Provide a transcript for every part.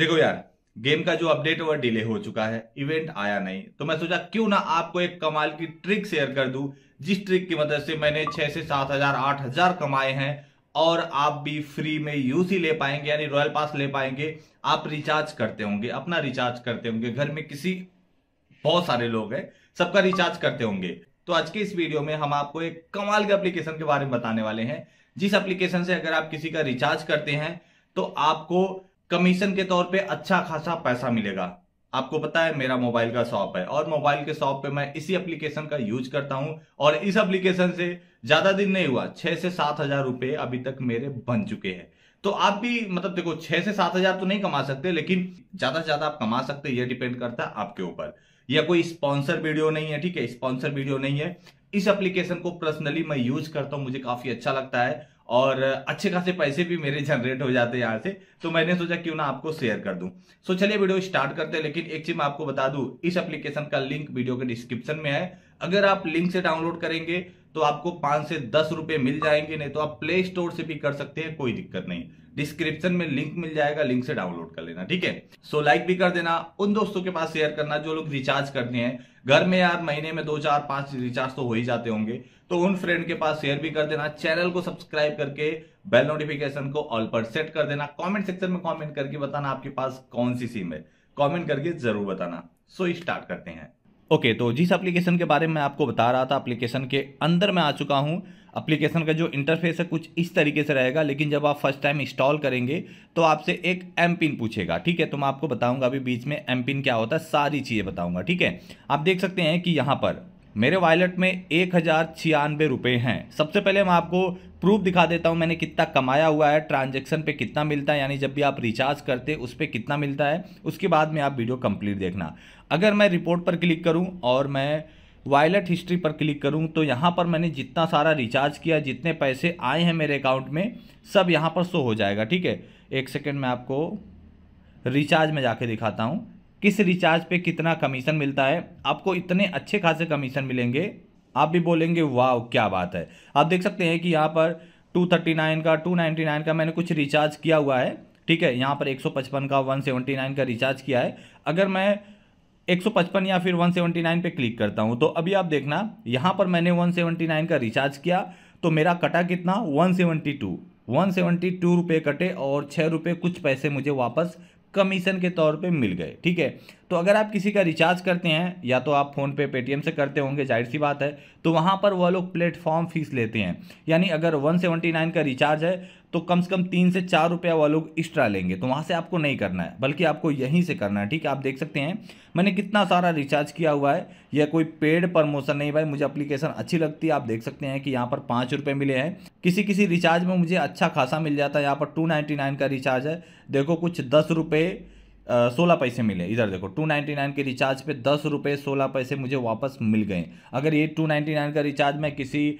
देखो यार गेम का जो अपडेट वह डिले हो चुका है इवेंट आया नहीं तो मैं सोचा क्यों ना आपको एक कमाल की ट्रिक शेयर कर दूं जिस ट्रिक की मदद से मैंने छह से सात हजार आठ हजार कमाए हैं और आप भी फ्री में यूज ही ले पाएंगे यानी रॉयल पास ले पाएंगे आप रिचार्ज करते होंगे अपना रिचार्ज करते होंगे घर में किसी बहुत सारे लोग हैं सबका रिचार्ज करते होंगे तो आज के इस वीडियो में हम आपको एक कमाल के एप्लीकेशन के बारे में बताने वाले हैं जिस एप्लीकेशन से अगर आप किसी का रिचार्ज करते हैं तो आपको कमीशन के तौर पे अच्छा खासा पैसा मिलेगा आपको पता है मेरा मोबाइल का शॉप है और मोबाइल के शॉप पे मैं इसी एप्लीकेशन का यूज करता हूं और इस एप्लीकेशन से ज्यादा दिन नहीं हुआ छह से सात हजार रुपए अभी तक मेरे बन चुके हैं तो आप भी मतलब देखो छह से सात हजार तो नहीं कमा सकते लेकिन ज्यादा से ज्यादा आप कमा सकते ये डिपेंड करता है आपके ऊपर या कोई स्पॉन्सर वीडियो नहीं है ठीक है स्पॉन्सर वीडियो नहीं है इस एप्लीकेशन को पर्सनली मैं यूज करता हूं मुझे काफी अच्छा लगता है और अच्छे खासे पैसे भी मेरे जनरेट हो जाते हैं यहाँ से तो मैंने सोचा क्यों ना आपको शेयर कर दूं सो चलिए वीडियो स्टार्ट करते हैं लेकिन एक चीज मैं आपको बता दूं इस एप्लीकेशन का लिंक वीडियो के डिस्क्रिप्शन में है अगर आप लिंक से डाउनलोड करेंगे तो आपको पांच से दस रुपए मिल जाएंगे नहीं तो आप प्ले स्टोर से भी कर सकते हैं कोई दिक्कत नहीं डिस्क्रिप्शन में लिंक मिल जाएगा लिंक से डाउनलोड कर लेना ठीक है सो लाइक भी कर देना उन दोस्तों के पास शेयर करना जो लोग रिचार्ज करते हैं घर में यार महीने में दो चार पांच रिचार्ज तो हो ही जाते होंगे तो उन फ्रेंड के पास शेयर भी कर देना चैनल को सब्सक्राइब करके बेल नोटिफिकेशन को ऑल पर सेट कर देना कॉमेंट सेक्शन में कॉमेंट करके बताना आपके पास कौन सी सिम है कॉमेंट करके जरूर बताना सो स्टार्ट करते हैं ओके okay, तो जिस एप्लीकेशन के बारे में आपको बता रहा था एप्लीकेशन के अंदर मैं आ चुका हूँ एप्लीकेशन का जो इंटरफेस है कुछ इस तरीके से रहेगा लेकिन जब आप फर्स्ट टाइम इंस्टॉल करेंगे तो आपसे एक एम पिन पूछेगा ठीक है तो मैं आपको बताऊंगा अभी बीच में एम पिन क्या होता है सारी चीज़ें बताऊंगा ठीक है आप देख सकते हैं कि यहाँ पर मेरे वॉलेट में एक हज़ार छियानवे रुपये हैं सबसे पहले मैं आपको प्रूफ दिखा देता हूँ मैंने कितना कमाया हुआ है ट्रांजैक्शन पे कितना मिलता है यानी जब भी आप रिचार्ज करते उस पर कितना मिलता है उसके बाद में आप वीडियो कंप्लीट देखना अगर मैं रिपोर्ट पर क्लिक करूँ और मैं वॉलेट हिस्ट्री पर क्लिक करूं तो यहाँ पर मैंने जितना सारा रिचार्ज किया जितने पैसे आए हैं मेरे अकाउंट में सब यहाँ पर शो हो जाएगा ठीक है एक सेकेंड मैं आपको रिचार्ज में जाके दिखाता हूँ किस रिचार्ज पे कितना कमीशन मिलता है आपको इतने अच्छे खासे कमीशन मिलेंगे आप भी बोलेंगे वाह क्या बात है आप देख सकते हैं कि यहाँ पर 239 का 299 का मैंने कुछ रिचार्ज किया हुआ है ठीक है यहाँ पर 155 का 179 का रिचार्ज किया है अगर मैं 155 या फिर 179 पे क्लिक करता हूँ तो अभी आप देखना यहाँ पर मैंने 179 का रिचार्ज किया तो मेरा कटा कितना 172 172 रुपए कटे और छः रुपये कुछ पैसे मुझे वापस कमीशन के तौर पे मिल गए ठीक है तो अगर आप किसी का रिचार्ज करते हैं या तो आप फ़ोन पे पेटीएम से करते होंगे जाहिर सी बात है तो वहाँ पर वह लोग प्लेटफॉर्म फीस लेते हैं यानी अगर 179 का रिचार्ज है तो कम से कम तीन से चार रुपया वह लोग एक्स्ट्रा लेंगे तो वहाँ से आपको नहीं करना है बल्कि आपको यहीं से करना है ठीक है आप देख सकते हैं मैंने कितना सारा रिचार्ज किया हुआ है यह कोई पेड प्रमोशन नहीं भाई मुझे अप्लीकेशन अच्छी लगती है आप देख सकते हैं कि यहाँ पर पाँच रुपये मिले हैं किसी किसी रिचार्ज में मुझे अच्छा खासा मिल जाता है यहाँ पर टू नाइन्टी नाइन का रिचार्ज है देखो कुछ दस रुपये सोलह पैसे मिले इधर देखो टू नाइन्टी नाइन के रिचार्ज पे दस रुपये सोलह पैसे मुझे वापस मिल गए अगर ये टू नाइन्टी नाइन का रिचार्ज मैं किसी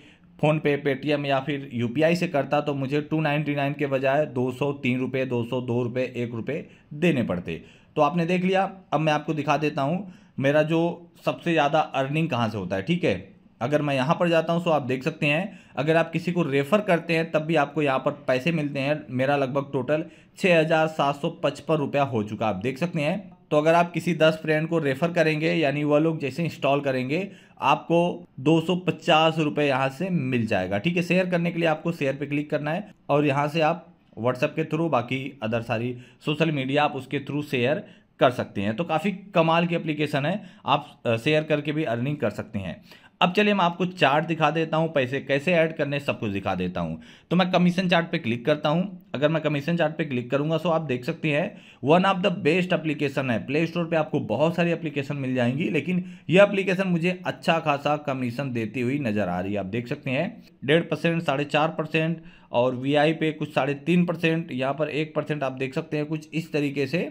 फ़ोन पे पेटीएम या फिर यू से करता तो मुझे टू नाइन्टी नाइन के बजाय दो सौ तीन रुपये दो सौ दो रुपये एक रुपये देने पड़ते तो आपने देख लिया अब मैं आपको दिखा देता हूँ मेरा जो सबसे ज़्यादा अर्निंग कहाँ से होता है ठीक है अगर मैं यहाँ पर जाता हूँ सो आप देख सकते हैं अगर आप किसी को रेफ़र करते हैं तब भी आपको यहाँ पर पैसे मिलते हैं मेरा लगभग टोटल छः हज़ार सात सौ पचपन रुपया हो चुका आप देख सकते हैं तो अगर आप किसी दस फ्रेंड को रेफ़र करेंगे यानी वह लोग जैसे इंस्टॉल करेंगे आपको दो सौ पचास रुपये यहाँ से मिल जाएगा ठीक है शेयर करने के लिए आपको शेयर पे क्लिक करना है और यहाँ से आप व्हाट्सएप के थ्रू बाकी अदर सारी सोशल मीडिया आप उसके थ्रू शेयर कर सकते हैं तो काफ़ी कमाल की एप्लीकेशन है आप शेयर करके भी अर्निंग कर सकते हैं अब चलिए मैं आपको चार्ट दिखा देता हूँ पैसे कैसे ऐड करने सब कुछ दिखा देता हूँ तो मैं कमीशन चार्ट पे क्लिक करता हूँ अगर मैं कमीशन चार्ट पे क्लिक करूँगा तो आप देख सकते हैं one of the best application है प्ले स्टोर पर आपको बहुत सारी एप्लीकेशन मिल जाएंगी लेकिन यह एप्लीकेशन मुझे अच्छा खासा कमीशन देती हुई नज़र आ रही है आप देख सकते हैं डेढ़ परसेंट साढ़े चार परसेंट और वी आई पे कुछ साढ़े तीन परसेंट यहाँ पर एक परसेंट आप देख सकते हैं कुछ इस तरीके से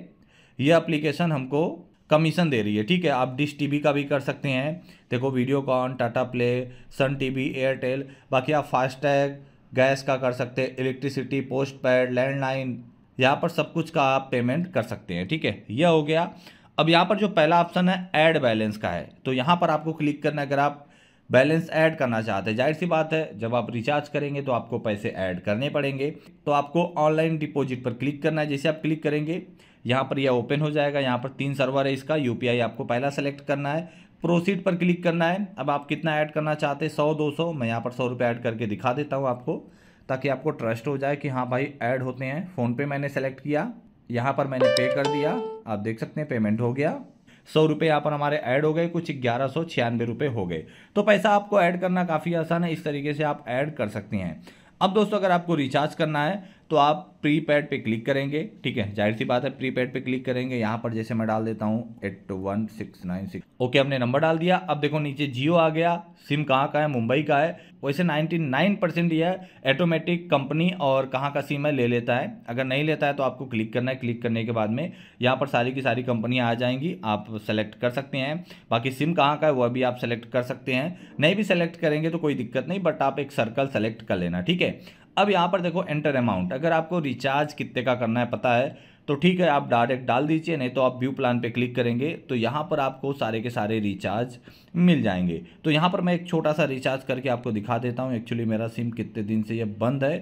यह एप्लीकेशन हमको कमीशन दे रही है ठीक है आप डिश टीवी का भी कर सकते हैं देखो Videocon Tata Play Sun TV Airtel बाकी आप फास्टैग गैस का कर सकते हैं इलेक्ट्रिसिटी पोस्ट पैड लैंडलाइन यहाँ पर सब कुछ का आप पेमेंट कर सकते हैं ठीक है यह हो गया अब यहाँ पर जो पहला ऑप्शन है ऐड बैलेंस का है तो यहाँ पर आपको क्लिक करना अगर आप बैलेंस ऐड करना चाहते हैं जाहिर सी बात है जब आप रिचार्ज करेंगे तो आपको पैसे ऐड करने पड़ेंगे तो आपको ऑनलाइन डिपॉजिट पर क्लिक करना है जैसे आप क्लिक करेंगे यहाँ पर यह ओपन हो जाएगा यहाँ पर तीन सर्वर है इसका यू आपको पहला सेलेक्ट करना है प्रोसीड पर क्लिक करना है अब आप कितना ऐड करना चाहते हैं सौ दो सौ मैं यहाँ पर सौ रुपये ऐड करके दिखा देता हूँ आपको ताकि आपको ट्रस्ट हो जाए कि हाँ भाई ऐड होते हैं फोन पे मैंने सेलेक्ट किया यहाँ पर मैंने पे कर दिया आप देख सकते हैं पेमेंट हो गया सौ रुपये यहाँ पर हमारे ऐड हो गए कुछ ग्यारह सौ छियानवे रुपये हो गए तो पैसा आपको ऐड करना काफ़ी आसान है इस तरीके से आप ऐड कर सकते हैं अब दोस्तों अगर आपको रिचार्ज करना है तो आप प्री पैड पे क्लिक करेंगे ठीक है जाहिर सी बात है प्री पैड पे क्लिक करेंगे यहाँ पर जैसे मैं डाल देता हूँ eight one six nine six okay हमने नंबर डाल दिया अब देखो नीचे जियो आ गया सिम कहाँ का है मुंबई का है वैसे नाइन्टी नाइन परसेंट यह ऑटोमेटिक कंपनी और कहाँ का सिम है ले लेता है अगर नहीं लेता है तो आपको क्लिक करना है क्लिक करने के बाद में यहाँ पर सारी की सारी कंपनियाँ आ जाएंगी आप सेलेक्ट कर सकते हैं बाकी सिम कहाँ का है वह भी आप सेलेक्ट कर सकते हैं नहीं भी सेलेक्ट करेंगे तो कोई दिक्कत नहीं बट आप एक सर्कल सेलेक्ट कर लेना ठीक है अब यहाँ पर देखो एंटर अमाउंट अगर आपको रिचार्ज कितने का करना है पता है तो ठीक है आप डायरेक्ट डाल दीजिए नहीं तो आप व्यू प्लान पे क्लिक करेंगे तो यहाँ पर आपको सारे के सारे रिचार्ज मिल जाएंगे तो यहाँ पर मैं एक छोटा सा रिचार्ज करके आपको दिखा देता हूँ एक्चुअली मेरा सिम कितने दिन से ये बंद है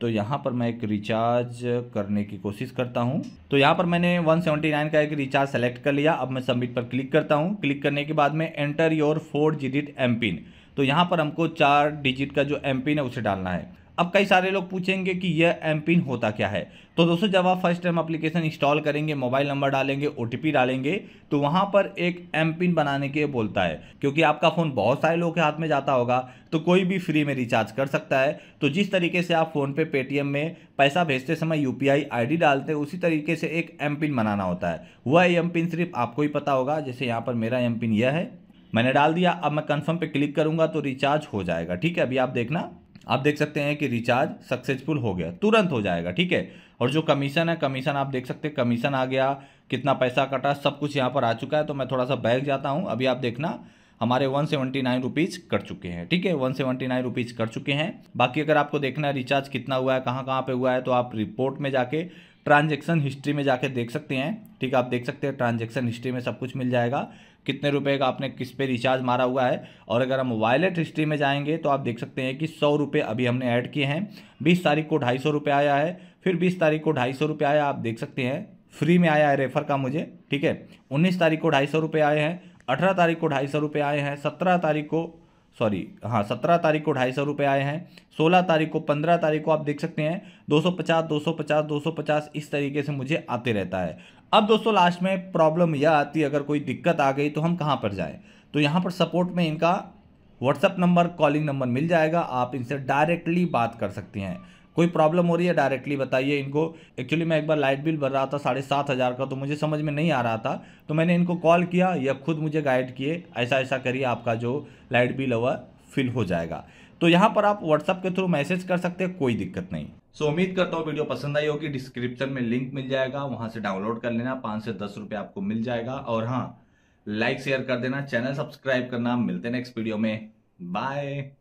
तो यहाँ पर मैं एक रिचार्ज करने की कोशिश करता हूँ तो यहाँ पर मैंने 179 का एक रिचार्ज सेलेक्ट कर लिया अब मैं सबमिट पर क्लिक करता हूँ क्लिक करने के बाद में enter your four digit M PIN तो यहाँ पर हमको चार डिजिट का जो एम पिन है उसे डालना है अब कई सारे लोग पूछेंगे कि यह एम पिन होता क्या है तो दोस्तों जब आप फर्स्ट टाइम एप्लीकेशन इंस्टॉल करेंगे मोबाइल नंबर डालेंगे ओ डालेंगे तो वहाँ पर एक एम पिन बनाने के बोलता है क्योंकि आपका फ़ोन बहुत सारे लोगों के हाथ में जाता होगा तो कोई भी फ्री में रिचार्ज कर सकता है तो जिस तरीके से आप फ़ोन पे पेटीएम में पैसा भेजते समय यू पी आई डालते हैं उसी तरीके से एक एम पिन बनाना होता है वह एम पिन सिर्फ आपको ही पता होगा जैसे यहाँ पर मेरा एम पिन यह है मैंने डाल दिया अब मैं कन्फर्म पे क्लिक करूँगा तो रिचार्ज हो जाएगा ठीक है अभी आप देखना आप देख सकते हैं कि रिचार्ज सक्सेसफुल हो गया तुरंत हो जाएगा ठीक है और जो कमीशन है कमीशन आप देख सकते हैं कमीशन आ गया कितना पैसा कटा सब कुछ यहाँ पर आ चुका है तो मैं थोड़ा सा बैग जाता हूँ अभी आप देखना हमारे वन सेवेंटी नाइन रुपीज़ कर चुके हैं ठीक है वन सेवेंटी नाइन रुपीज़ कर चुके हैं बाकी अगर आपको देखना है रिचार्ज कितना हुआ है कहाँ कहाँ पे हुआ है तो आप रिपोर्ट में जाके ट्रांजेक्शन हिस्ट्री में जाके देख सकते हैं ठीक है आप देख सकते हैं ट्रांजेक्शन हिस्ट्री में सब कुछ मिल जाएगा कितने रुपए का आपने किस पे रिचार्ज मारा हुआ है और अगर हम वॉलेट हिस्ट्री में जाएंगे तो आप देख सकते हैं कि सौ रुपये अभी हमने ऐड किए हैं बीस तारीख को ढाई सौ रुपये आया है फिर बीस तारीख को ढाई सौ रुपये आया आप देख सकते हैं फ्री में आया है रेफर का मुझे ठीक है उन्नीस तारीख को ढाई सौ रुपये आए हैं अठारह तारीख को ढाई सौ रुपये आए हैं सत्रह तारीख को सॉरी हाँ सत्रह तारीख को ढाई सौ रुपये आए हैं सोलह तारीख को पंद्रह तारीख को आप देख सकते हैं दो सौ पचास दो सौ पचास दो सौ पचास इस तरीके से मुझे आते रहता है अब दोस्तों लास्ट में प्रॉब्लम यह आती है अगर कोई दिक्कत आ गई तो हम कहाँ पर जाएँ तो यहाँ पर सपोर्ट में इनका व्हाट्सअप नंबर कॉलिंग नंबर मिल जाएगा आप इनसे डायरेक्टली बात कर सकती हैं कोई प्रॉब्लम हो रही है डायरेक्टली बताइए इनको एक्चुअली मैं एक बार लाइट बिल भर रहा था साढ़े सात हज़ार का तो मुझे समझ में नहीं आ रहा था तो मैंने इनको कॉल किया या खुद मुझे गाइड किए ऐसा ऐसा करिए आपका जो लाइट बिल हुआ फिल हो जाएगा तो यहाँ पर आप व्हाट्सअप के थ्रू मैसेज कर सकते हैं कोई दिक्कत नहीं सो so, उम्मीद करता हूँ वीडियो पसंद आई होगी डिस्क्रिप्शन में लिंक मिल जाएगा वहां से डाउनलोड कर लेना पाँच से दस रुपये आपको मिल जाएगा और हाँ लाइक शेयर कर देना चैनल सब्सक्राइब करना मिलते नेक्स्ट वीडियो में बाय